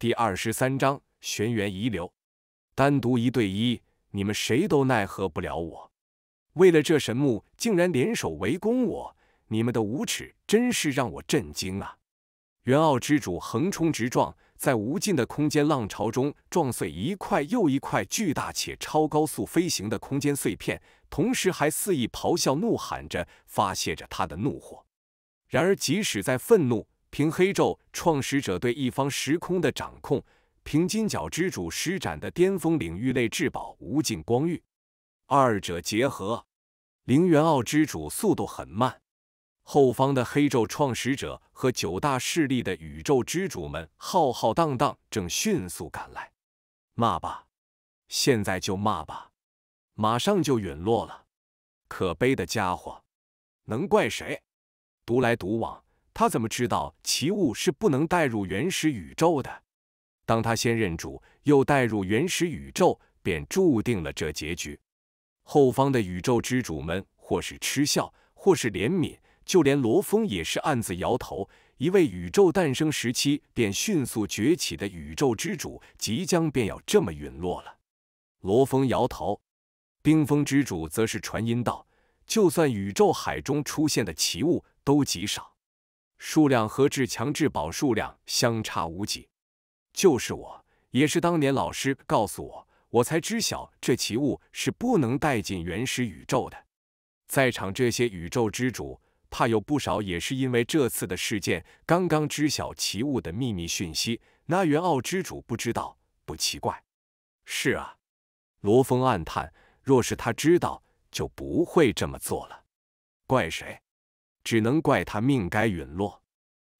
第二十三章玄元遗留，单独一对一，你们谁都奈何不了我。为了这神木，竟然联手围攻我，你们的无耻真是让我震惊啊！元奥之主横冲直撞，在无尽的空间浪潮中撞碎一块又一块巨大且超高速飞行的空间碎片，同时还肆意咆哮怒喊着，发泄着他的怒火。然而，即使在愤怒，凭黑昼创始者对一方时空的掌控，凭金角之主施展的巅峰领域类至宝无尽光域，二者结合，灵元奥之主速度很慢。后方的黑昼创始者和九大势力的宇宙之主们浩浩荡荡，正迅速赶来。骂吧，现在就骂吧，马上就陨落了。可悲的家伙，能怪谁？独来独往。他怎么知道奇物是不能带入原始宇宙的？当他先认主，又带入原始宇宙，便注定了这结局。后方的宇宙之主们或是嗤笑，或是怜悯，就连罗峰也是暗自摇头。一位宇宙诞生时期便迅速崛起的宇宙之主，即将便要这么陨落了。罗峰摇头，冰封之主则是传音道：“就算宇宙海中出现的奇物，都极少。”数量和至强至宝数量相差无几，就是我，也是当年老师告诉我，我才知晓这奇物是不能带进原始宇宙的。在场这些宇宙之主，怕有不少也是因为这次的事件刚刚知晓奇物的秘密讯息。那元奥之主不知道，不奇怪。是啊，罗峰暗叹，若是他知道，就不会这么做了。怪谁？只能怪他命该陨落。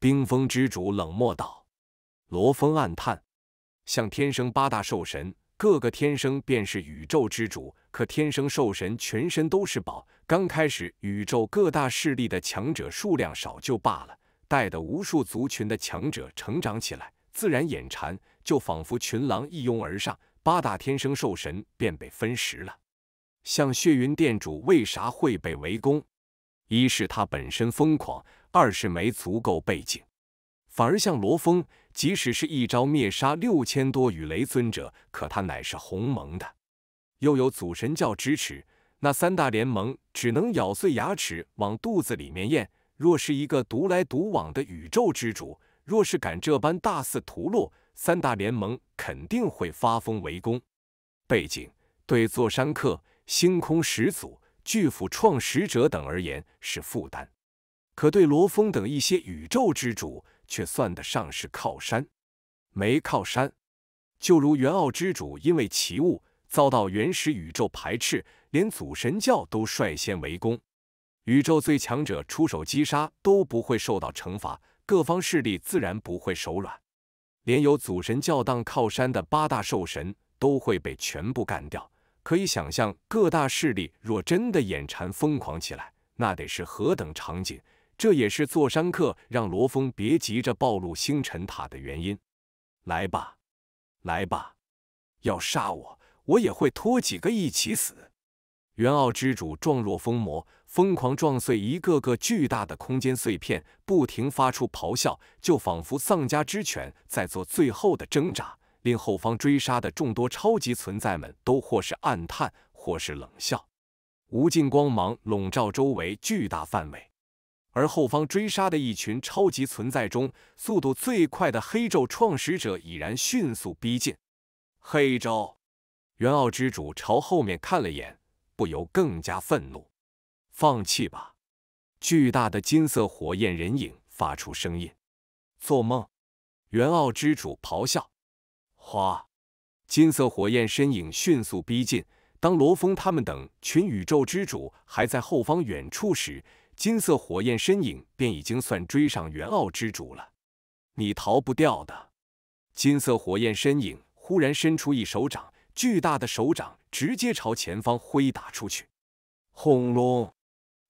冰封之主冷漠道。罗峰暗叹，像天生八大兽神，个个天生便是宇宙之主。可天生兽神全身都是宝。刚开始宇宙各大势力的强者数量少就罢了，带的无数族群的强者成长起来，自然眼馋，就仿佛群狼一拥而上，八大天生兽神便被分食了。像血云殿主为啥会被围攻？一是他本身疯狂，二是没足够背景，反而像罗峰，即使是一招灭杀六千多羽雷尊者，可他乃是鸿蒙的，又有祖神教支持，那三大联盟只能咬碎牙齿往肚子里面咽。若是一个独来独往的宇宙之主，若是敢这般大肆屠戮，三大联盟肯定会发疯围攻。背景：对座山客，星空始祖。巨斧创始者等而言是负担，可对罗峰等一些宇宙之主却算得上是靠山。没靠山，就如元奥之主因为奇物遭到原始宇宙排斥，连祖神教都率先围攻，宇宙最强者出手击杀都不会受到惩罚，各方势力自然不会手软，连有祖神教当靠山的八大兽神都会被全部干掉。可以想象，各大势力若真的眼馋疯狂起来，那得是何等场景？这也是座山客让罗峰别急着暴露星辰塔的原因。来吧，来吧，要杀我，我也会拖几个一起死。元奥之主状若疯魔，疯狂撞碎一个个巨大的空间碎片，不停发出咆哮，就仿佛丧家之犬在做最后的挣扎。令后方追杀的众多超级存在们都或是暗叹，或是冷笑。无尽光芒笼罩周围巨大范围，而后方追杀的一群超级存在中，速度最快的黑昼创始者已然迅速逼近。黑昼，元奥之主朝后面看了眼，不由更加愤怒：“放弃吧！”巨大的金色火焰人影发出声音：“做梦！”元奥之主咆哮。哗！金色火焰身影迅速逼近。当罗峰他们等群宇宙之主还在后方远处时，金色火焰身影便已经算追上元奥之主了。你逃不掉的！金色火焰身影忽然伸出一手掌，巨大的手掌直接朝前方挥打出去。轰隆！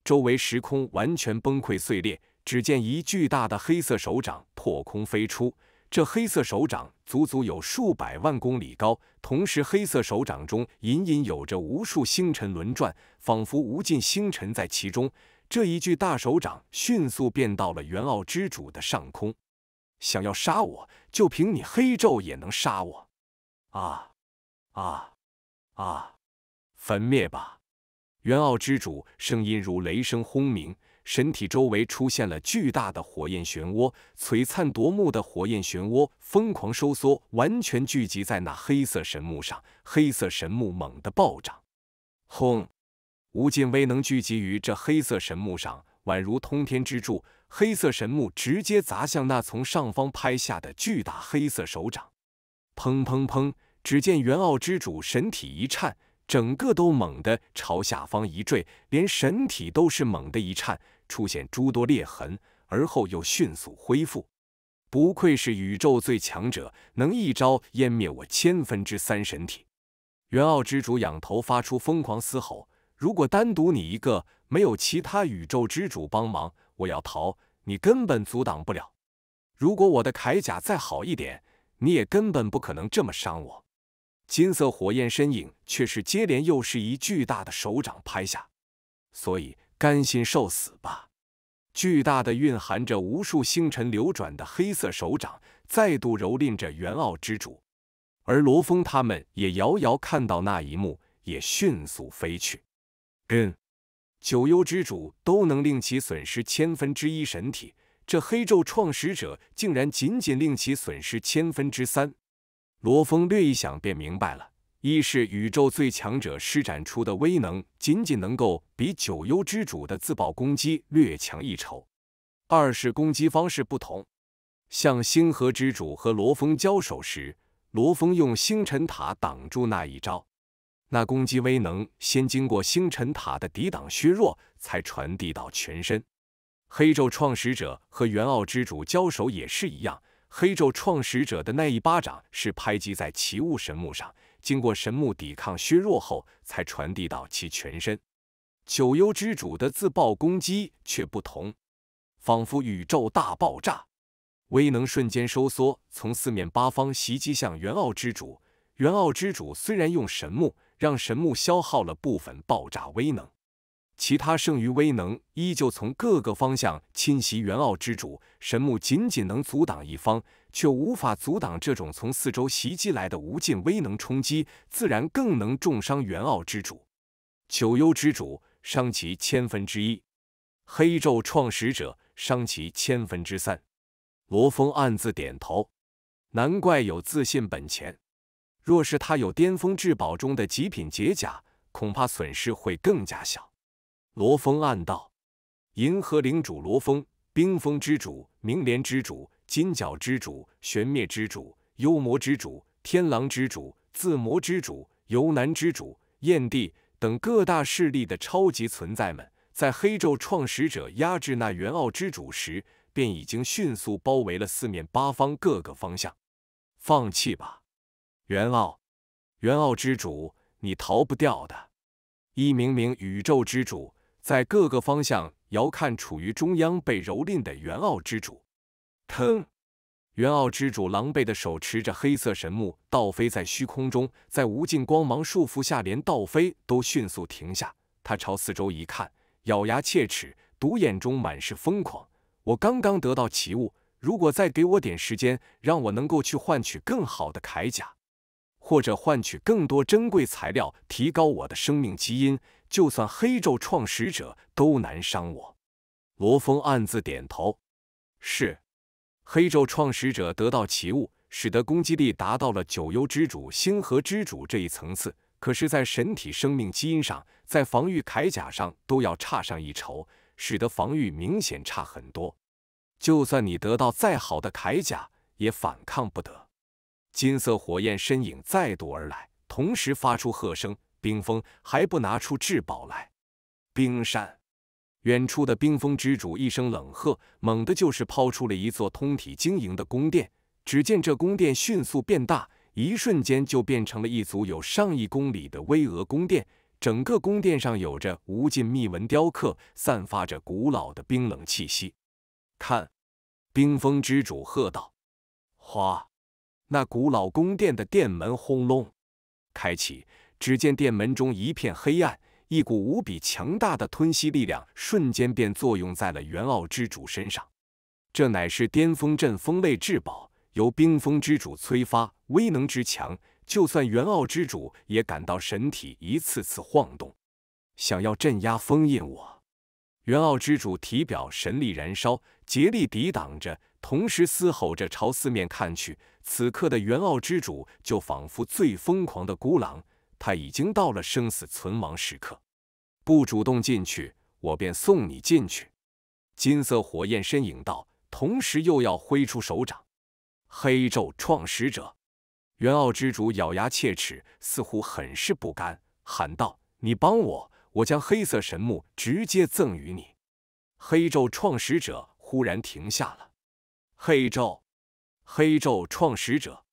周围时空完全崩溃碎裂，只见一巨大的黑色手掌破空飞出。这黑色手掌足足有数百万公里高，同时黑色手掌中隐隐有着无数星辰轮转，仿佛无尽星辰在其中。这一具大手掌迅速变到了元奥之主的上空，想要杀我，就凭你黑咒也能杀我！啊啊啊！焚灭吧！元奥之主声音如雷声轰鸣。身体周围出现了巨大的火焰漩涡，璀璨夺目的火焰漩涡疯狂收缩，完全聚集在那黑色神木上。黑色神木猛地暴涨，轰！无尽威能聚集于这黑色神木上，宛如通天之柱。黑色神木直接砸向那从上方拍下的巨大黑色手掌。砰砰砰！只见元奥之主神体一颤，整个都猛地朝下方一坠，连神体都是猛地一颤。出现诸多裂痕，而后又迅速恢复。不愧是宇宙最强者，能一招湮灭我千分之三神体。元奥之主仰头发出疯狂嘶吼：“如果单独你一个，没有其他宇宙之主帮忙，我要逃，你根本阻挡不了。如果我的铠甲再好一点，你也根本不可能这么伤我。”金色火焰身影却是接连又是一巨大的手掌拍下，所以。甘心受死吧！巨大的蕴含着无数星辰流转的黑色手掌再度蹂躏着元奥之主，而罗峰他们也遥遥看到那一幕，也迅速飞去。嗯，九幽之主都能令其损失千分之一神体，这黑昼创始者竟然仅仅令其损失千分之三。罗峰略一想便明白了。一是宇宙最强者施展出的威能，仅仅能够比九幽之主的自爆攻击略强一筹；二是攻击方式不同。像星河之主和罗峰交手时，罗峰用星辰塔挡住那一招，那攻击威能先经过星辰塔的抵挡削弱，才传递到全身。黑昼创始者和元奥之主交手也是一样，黑昼创始者的那一巴掌是拍击在奇物神木上。经过神木抵抗削弱后，才传递到其全身。九幽之主的自爆攻击却不同，仿佛宇宙大爆炸，威能瞬间收缩，从四面八方袭击向元奥之主。元奥之主虽然用神木，让神木消耗了部分爆炸威能。其他剩余威能依旧从各个方向侵袭元奥之主，神木仅仅能阻挡一方，却无法阻挡这种从四周袭击来的无尽威能冲击，自然更能重伤元奥之主。九幽之主伤其千分之一，黑昼创始者伤其千分之三。罗峰暗自点头，难怪有自信本钱。若是他有巅峰至宝中的极品解甲，恐怕损失会更加小。罗峰暗道：“银河领主、罗峰、冰封之主、明莲之主、金角之主、玄灭之主、幽魔之主、天狼之主、自魔之主、游南之主、燕帝等各大势力的超级存在们，在黑昼创始者压制那元奥之主时，便已经迅速包围了四面八方各个方向。放弃吧，元奥！元奥之主，你逃不掉的！一名名宇宙之主。”在各个方向遥看，处于中央被蹂躏的元奥之主，疼！元奥之主狼狈地手持着黑色神木倒飞在虚空中，在无尽光芒束缚下，连倒飞都迅速停下。他朝四周一看，咬牙切齿，独眼中满是疯狂。我刚刚得到奇物，如果再给我点时间，让我能够去换取更好的铠甲。或者换取更多珍贵材料，提高我的生命基因。就算黑昼创始者都难伤我。罗峰暗自点头。是，黑昼创始者得到奇物，使得攻击力达到了九幽之主、星河之主这一层次。可是，在神体生命基因上，在防御铠甲上都要差上一筹，使得防御明显差很多。就算你得到再好的铠甲，也反抗不得。金色火焰身影再度而来，同时发出喝声：“冰封还不拿出至宝来！”冰山，远处的冰封之主一声冷喝，猛地就是抛出了一座通体晶莹的宫殿。只见这宫殿迅速变大，一瞬间就变成了一组有上亿公里的巍峨宫殿。整个宫殿上有着无尽密纹雕刻，散发着古老的冰冷气息。看，冰封之主喝道：“花。”那古老宫殿的殿门轰隆开启，只见殿门中一片黑暗，一股无比强大的吞吸力量瞬间便作用在了元奥之主身上。这乃是巅峰阵风类至宝，由冰封之主催发，威能之强，就算元奥之主也感到神体一次次晃动，想要镇压封印我。元奥之主体表神力燃烧，竭力抵挡着，同时嘶吼着朝四面看去。此刻的元奥之主就仿佛最疯狂的孤狼，他已经到了生死存亡时刻。不主动进去，我便送你进去。金色火焰身影道，同时又要挥出手掌。黑咒创始者，元奥之主咬牙切齿，似乎很是不甘，喊道：“你帮我！”我将黑色神木直接赠与你，黑咒创始者忽然停下了。黑咒，黑咒创始者，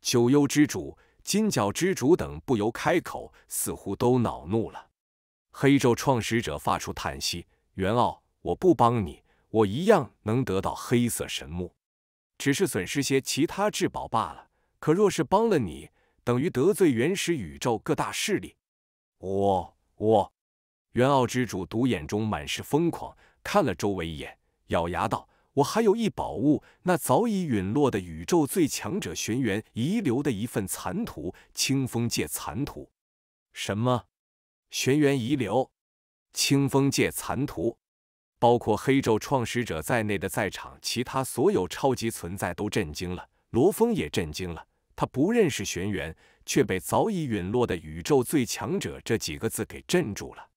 九幽之主、金角之主等不由开口，似乎都恼怒了。黑咒创始者发出叹息：“元奥，我不帮你，我一样能得到黑色神木，只是损失些其他至宝罢了。可若是帮了你，等于得罪原始宇宙各大势力。我，我。”元奥之主独眼中满是疯狂，看了周围一眼，咬牙道：“我还有一宝物，那早已陨落的宇宙最强者玄元遗留的一份残图——清风界残图。”什么？玄元遗留？清风界残图？包括黑昼创始者在内的在场其他所有超级存在都震惊了，罗峰也震惊了。他不认识玄元，却被“早已陨落的宇宙最强者”这几个字给镇住了。